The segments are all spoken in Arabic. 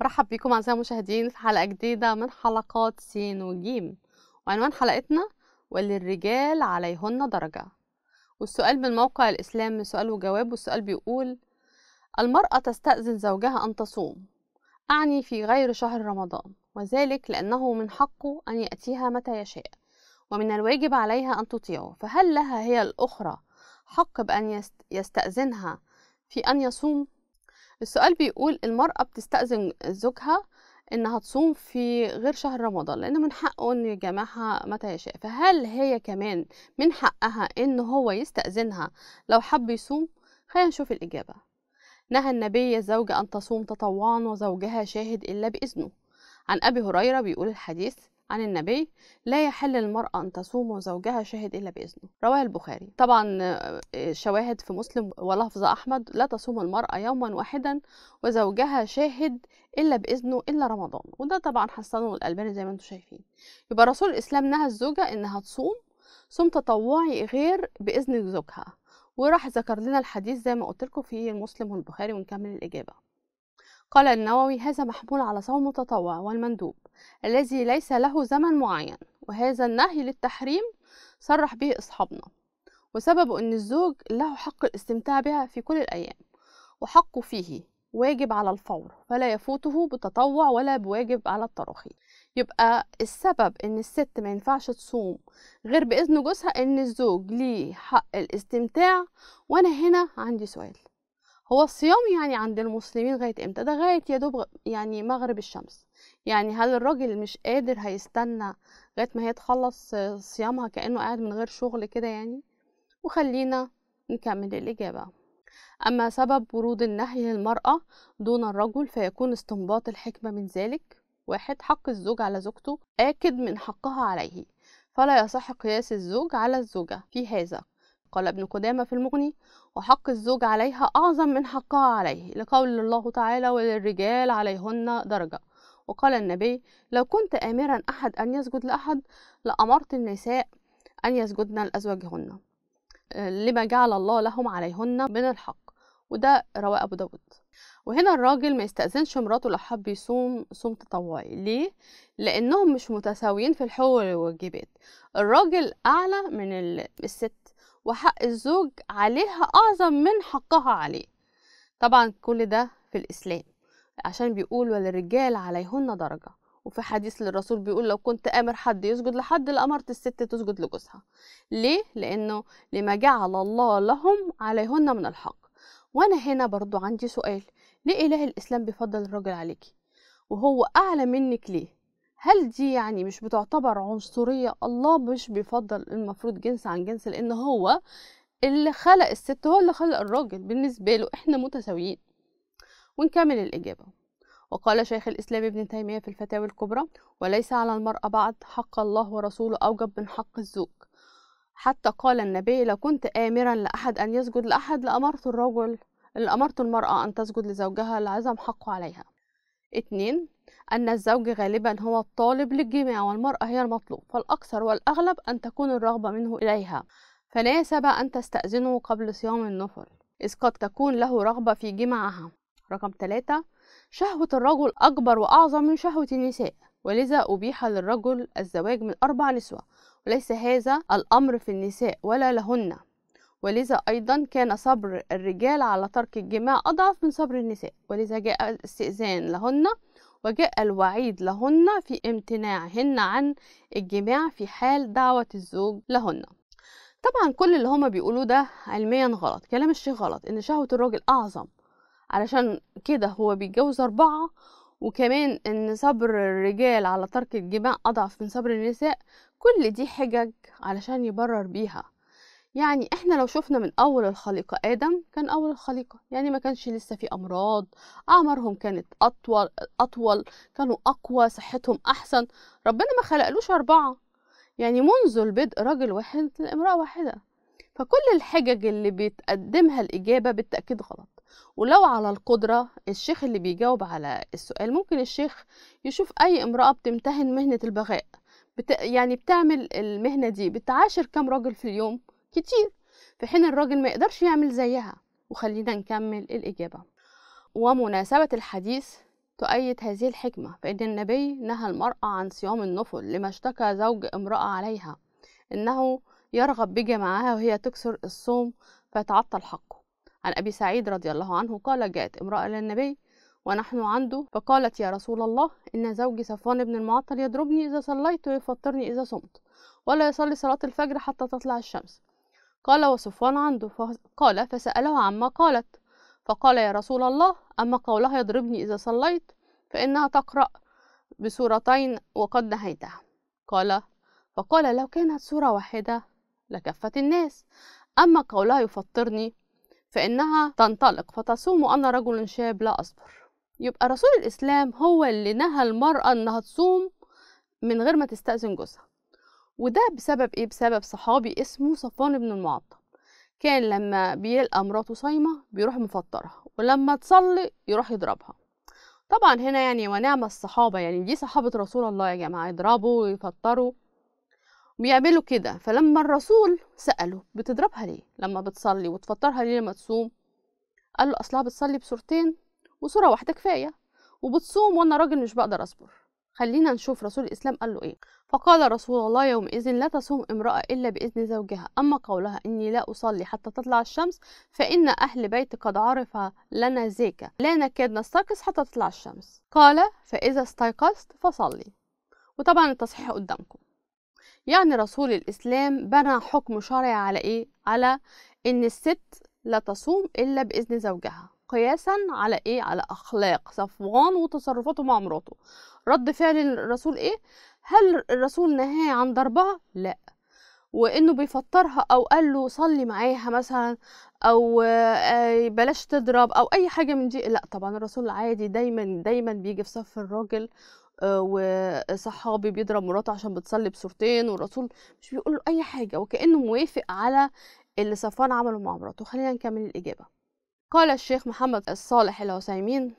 مرحب بكم أعزائي المشاهدين في حلقة جديدة من حلقات س وج وعنوان حلقتنا وللرجال عليهن درجة والسؤال من موقع الإسلام سؤال وجواب والسؤال بيقول المرأة تستأذن زوجها أن تصوم أعني في غير شهر رمضان وذلك لأنه من حقه أن يأتيها متى يشاء ومن الواجب عليها أن تطيعه فهل لها هي الأخرى حق بأن يستأذنها في أن يصوم السؤال بيقول المرأة بتستأذن زوجها إنها تصوم في غير شهر رمضان لأن من حقه إن يجمعها متى يشاء فهل هي كمان من حقها إن هو يستأذنها لو حب يصوم خلينا نشوف الإجابة نهى النبي الزوج أن تصوم تطوعا وزوجها شاهد إلا بإذنه عن أبي هريرة بيقول الحديث عن النبي لا يحل المرأة أن تصوم وزوجها شاهد إلا بإذنه رواه البخاري طبعا آه، شواهد في مسلم ولفظ أحمد لا تصوم المرأة يوما واحدا وزوجها شاهد إلا بإذنه إلا رمضان وده طبعا حسنه الألباني زي ما انتم شايفين يبقى رسول الإسلام نهى الزوجة إنها تصوم صوم تطوعي غير بإذن زوجها وراح ذكر لنا الحديث زي ما قلت لكم في مسلم والبخاري ونكمل الإجابة قال النووي هذا محمول على صوم التطوع والمندوب الذي ليس له زمن معين وهذا النهي للتحريم صرح به أصحابنا وسبب أن الزوج له حق الاستمتاع بها في كل الأيام وحقه فيه واجب على الفور فلا يفوته بتطوع ولا بواجب على التراخي يبقى السبب ان الست ما ينفعش تصوم غير باذن جوزها ان الزوج ليه حق الاستمتاع وانا هنا عندي سؤال هو الصيام يعني عند المسلمين غاية امتى ده غاية يا دوب يعني مغرب الشمس يعني هل الراجل مش قادر هيستنى لغاية ما هي تخلص صيامها كأنه قاعد من غير شغل كده يعني وخلينا نكمل الإجابة أما سبب ورود النهي للمرأة دون الرجل فيكون استنباط الحكمة من ذلك واحد حق الزوج على زوجته آكد من حقها عليه فلا يصح قياس الزوج على الزوجة في هذا قال ابن قدامة في المغني وحق الزوج عليها أعظم من حقها عليه لقول الله تعالى وللرجال عليهن درجة وقال النبي لو كنت آمرا أحد أن يسجد لأحد لأمرت النساء أن يسجدن لأزواجهن آه، لما جعل الله لهم عليهن من الحق وده رواه أبو داود وهنا الراجل ما يستأذنش مراته لو حب يصوم صوم تطوعي ليه؟ لأنهم مش متساويين في الحقوق والواجبات الراجل أعلى من الست وحق الزوج عليها أعظم من حقها عليه طبعا كل ده في الإسلام عشان بيقول وللرجال عليهن درجة وفي حديث للرسول بيقول لو كنت آمر حد يسجد لحد لأمرت الست تسجد لجوزها ليه؟ لأنه لما جعل الله لهم عليهن من الحق وأنا هنا برضو عندي سؤال ليه إله الإسلام بيفضل الراجل عليكي؟ وهو أعلى منك ليه؟ هل دي يعني مش بتعتبر عنصرية الله مش بيفضل المفروض جنس عن جنس لأن هو اللي خلق الست هو اللي خلق الراجل بالنسبة له إحنا متساويين ونكمل الإجابة وقال شيخ الإسلام ابن تيمية في الفتاوى الكبرى وليس على المرأة بعد حق الله ورسوله أوجب من حق الزوج حتى قال النبي لو كنت آمرا لأحد أن يسجد لأحد لأمرت الرجل لأمرت المرأة أن تسجد لزوجها لعظم حقه عليها اتنين أن الزوج غالبا هو الطالب للجماع والمرأة هي المطلوب فالأكثر والأغلب أن تكون الرغبة منه إليها فناسب أن تستأذنه قبل صيام النفل إذ قد تكون له رغبة في جماعها رقم ثلاثة شهوة الرجل أكبر وأعظم من شهوة النساء ولذا أبيح للرجل الزواج من أربع نسوة وليس هذا الأمر في النساء ولا لهن ولذا أيضا كان صبر الرجال على ترك الجماع أضعف من صبر النساء ولذا جاء الاستئذان لهن وجاء الوعيد لهن في امتناعهن عن الجماع في حال دعوة الزوج لهن طبعا كل اللي هما بيقولوه ده علميا غلط كلام الشيخ غلط ان شهوة الراجل أعظم علشان كده هو بيتجوز أربعة وكمان ان صبر الرجال على ترك الجماع أضعف من صبر النساء كل دي حجج علشان يبرر بيها يعني احنا لو شفنا من اول الخليقه ادم كان اول الخليقه يعني ما كانش لسه في امراض اعمارهم كانت اطول اطول كانوا اقوى صحتهم احسن ربنا ما خلقلوش اربعه يعني منذ البدء راجل واحد لامراه واحده فكل الحجج اللي بتقدمها الاجابه بالتاكيد غلط ولو على القدرة الشيخ اللي بيجاوب على السؤال ممكن الشيخ يشوف أي امرأة بتمتهن مهنة البغاء بت... يعني بتعمل المهنة دي بتعاشر كام راجل في اليوم كتير في حين الراجل ما يقدرش يعمل زيها وخلينا نكمل الإجابة ومناسبة الحديث تؤيد هذه الحكمة فإن النبي نهى المرأة عن صيام النفل لما اشتكى زوج امرأة عليها إنه يرغب بجماعها وهي تكسر الصوم فيتعطل حقه عن أبي سعيد رضي الله عنه قال جاءت امرأة للنبي ونحن عنده فقالت يا رسول الله إن زوجي صفوان بن المعطل يضربني إذا صليت ويفطرني إذا صمت ولا يصلي صلاة الفجر حتى تطلع الشمس قال وصفوان عنده قال فسأله عما قالت فقال يا رسول الله أما قولها يضربني إذا صليت فإنها تقرأ بسورتين وقد نهيتها قال فقال لو كانت سورة واحدة لكفت الناس أما قولها يفطرني فإنها تنطلق فتصوم وأنا رجل شاب لا أصبر يبقى رسول الإسلام هو اللي نهى المرأة إنها تصوم من غير ما تستأذن جوزها وده بسبب ايه بسبب صحابي اسمه صفوان بن المعطل كان لما بيلقى مراته صايمه بيروح مفطرها ولما تصلي يروح يضربها طبعا هنا يعني ونعم الصحابه يعني دي صحابه رسول الله يا جماعه يضربوا ويفطروا بيعملوا كده فلما الرسول سأله بتضربها ليه لما بتصلي وتفطرها ليه لما تصوم قال له اصلها بتصلي بصورتين وصوره واحده كفايه وبتصوم وانا راجل مش بقدر اصبر خلينا نشوف رسول الإسلام قال له إيه فقال رسول الله يومئذ لا تصوم امرأة إلا بإذن زوجها أما قولها إني لا أصلي حتى تطلع الشمس فإن أهل بيت قد عرف لنا ذاك لا نكاد نستيقظ حتى تطلع الشمس قال فإذا استيقظت فصلي وطبعا التصحيح قدامكم يعني رسول الإسلام بنى حكم شرعي على إيه؟ على إن الست لا تصوم إلا بإذن زوجها قياسا على ايه على اخلاق صفوان وتصرفاته مع مراته رد فعل الرسول ايه هل الرسول نهاه عن ضربها لا وانه بيفطرها او قال له صلي معاها مثلا او آه، آه، بلاش تضرب او اي حاجه من دي لا طبعا الرسول عادي دايما دايما بيجي في صف الراجل آه، وصحابي بيضرب مراته عشان بتصلي بصورتين والرسول مش بيقول له اي حاجه وكانه موافق على اللي صفوان عمله مع مراته خلينا نكمل الاجابه قال الشيخ محمد الصالح العثيمين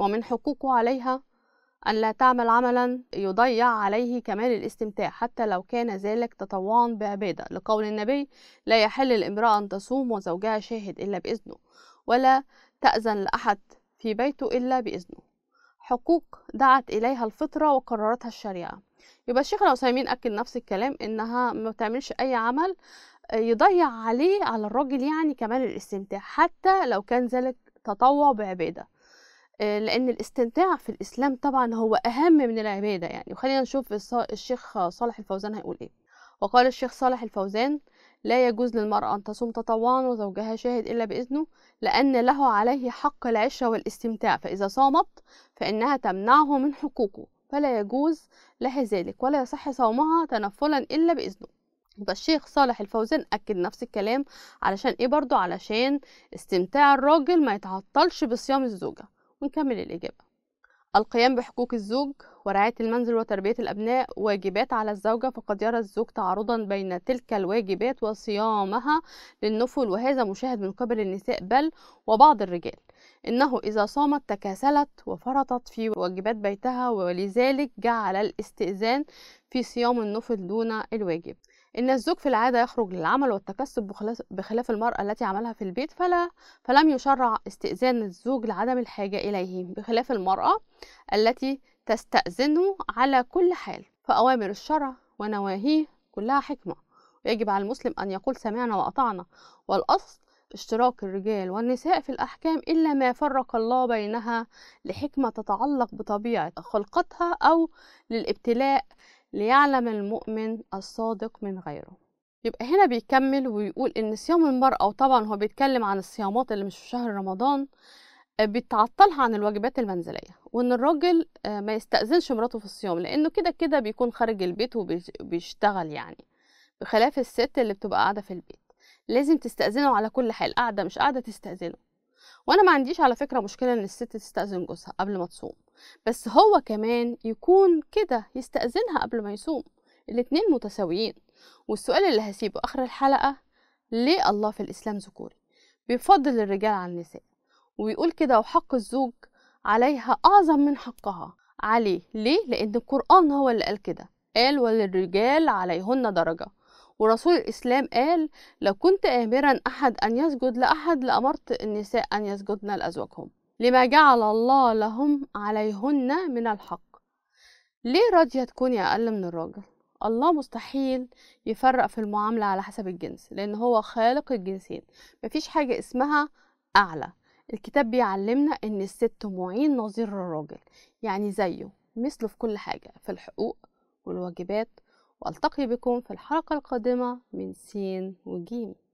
ومن حقوقه عليها أن لا تعمل عملا يضيع عليه كمال الاستمتاع حتى لو كان ذلك تطوعا بعبادة لقول النبي لا يحل لامرأة أن تصوم وزوجها شاهد إلا بإذنه ولا تأذن لأحد في بيته إلا بإذنه حقوق دعت إليها الفطرة وقررتها الشريعة يبقى الشيخ العثيمين أكد نفس الكلام إنها ما بتعملش أي عمل يضيع عليه على الراجل يعني كمال الاستمتاع حتى لو كان ذلك تطوع بعبادة آه، لأن الاستمتاع في الإسلام طبعا هو أهم من العبادة يعني وخلينا نشوف الشيخ صالح الفوزان هيقول إيه وقال الشيخ صالح الفوزان لا يجوز للمرأة أن تصوم تطوعا وزوجها شاهد إلا بإذنه لأن له عليه حق العشرة والاستمتاع فإذا صامت فإنها تمنعه من حقوقه فلا يجوز لها ذلك ولا يصح صومها تنفلا إلا بإذنه يبقى الشيخ صالح الفوزان أكد نفس الكلام علشان إيه برضو علشان استمتاع الراجل ما يتعطلش بصيام الزوجة ونكمل الإجابة القيام بحقوق الزوج ورعاية المنزل وتربية الأبناء واجبات على الزوجة فقد يرى الزوج تعارضا بين تلك الواجبات وصيامها للنفل وهذا مشاهد من قبل النساء بل وبعض الرجال إنه إذا صامت تكاسلت وفرطت في واجبات بيتها ولذلك جعل الاستئذان في صيام النفل دون الواجب إن الزوج في العادة يخرج للعمل والتكسب بخلاف المرأة التي عملها في البيت فلا فلم يشرع استئذان الزوج لعدم الحاجة إليه بخلاف المرأة التي تستأذنه على كل حال فأوامر الشرع ونواهيه كلها حكمة ويجب على المسلم أن يقول سمعنا وأطعنا والأصل اشتراك الرجال والنساء في الأحكام إلا ما فرق الله بينها لحكمة تتعلق بطبيعة خلقتها أو للابتلاء ليعلم المؤمن الصادق من غيره يبقى هنا بيكمل ويقول ان صيام المرأة وطبعا هو بيتكلم عن الصيامات اللي مش في شهر رمضان آه، بتعطلها عن الواجبات المنزلية وان الراجل آه، ما يستأذنش مراته في الصيام لانه كده كده بيكون خارج البيت وبيشتغل يعني بخلاف الست اللي بتبقى قاعدة في البيت لازم تستأذنه على كل حال قاعدة مش قاعدة تستأذنه وانا ما عنديش على فكرة مشكلة ان الست تستأذن جوزها قبل ما تصوم بس هو كمان يكون كده يستأذنها قبل ما يصوم الاتنين متساويين والسؤال اللي هسيبه آخر الحلقة ليه الله في الإسلام ذكوري بيفضل الرجال عن النساء وبيقول كده وحق الزوج عليها أعظم من حقها عليه ليه؟ لأن القرآن هو اللي قال كده قال وللرجال عليهن درجة ورسول الإسلام قال لو كنت آمرا أحد أن يسجد لأحد لأمرت النساء أن يسجدن لأزواجهم لما جعل الله لهم عليهن من الحق ليه راضية تكوني أقل من الراجل؟ الله مستحيل يفرق في المعاملة على حسب الجنس لأن هو خالق الجنسين مفيش حاجة اسمها أعلى الكتاب بيعلمنا إن الست معين نظير الراجل يعني زيه مثله في كل حاجة في الحقوق والواجبات وألتقي بكم في الحلقة القادمة من سين وجيم